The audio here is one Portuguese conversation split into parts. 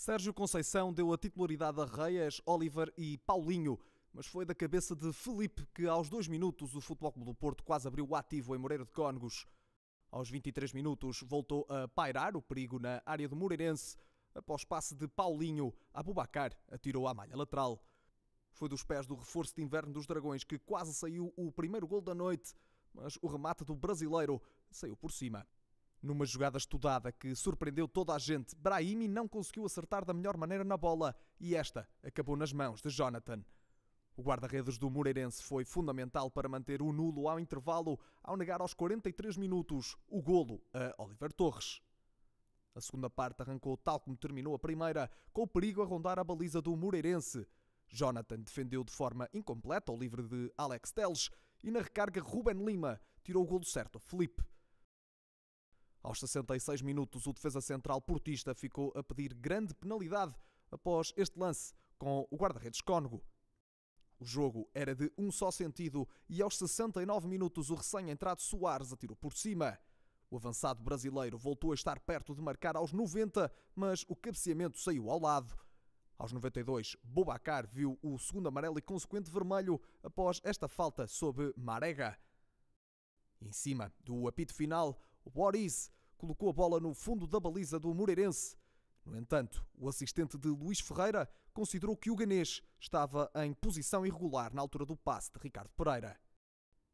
Sérgio Conceição deu a titularidade a Reyes, Oliver e Paulinho, mas foi da cabeça de Felipe que, aos dois minutos, o Futebol Clube do Porto quase abriu o ativo em Moreira de Cónegos. Aos 23 minutos, voltou a pairar o perigo na área do Moreirense. Após passe de Paulinho, Abubacar atirou à malha lateral. Foi dos pés do reforço de inverno dos Dragões que quase saiu o primeiro gol da noite, mas o remate do brasileiro saiu por cima. Numa jogada estudada que surpreendeu toda a gente, Brahimi não conseguiu acertar da melhor maneira na bola e esta acabou nas mãos de Jonathan. O guarda-redes do Moreirense foi fundamental para manter o nulo ao intervalo ao negar aos 43 minutos o golo a Oliver Torres. A segunda parte arrancou tal como terminou a primeira, com o perigo a rondar a baliza do Moreirense. Jonathan defendeu de forma incompleta o livre de Alex Teles e na recarga Ruben Lima tirou o golo certo a Felipe. Aos 66 minutos, o defesa central portista ficou a pedir grande penalidade após este lance com o guarda-redes Cónigo. O jogo era de um só sentido e aos 69 minutos o recém-entrado Soares atirou por cima. O avançado brasileiro voltou a estar perto de marcar aos 90, mas o cabeceamento saiu ao lado. Aos 92, Bobacar viu o segundo amarelo e consequente vermelho após esta falta sob Marega. Em cima do apito final, o Boris colocou a bola no fundo da baliza do Moreirense. No entanto, o assistente de Luís Ferreira considerou que o ganês estava em posição irregular na altura do passe de Ricardo Pereira.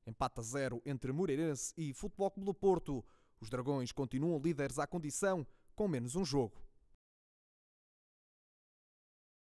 Empate a zero entre Moreirense e Futebol Clube do Porto. Os Dragões continuam líderes à condição, com menos um jogo.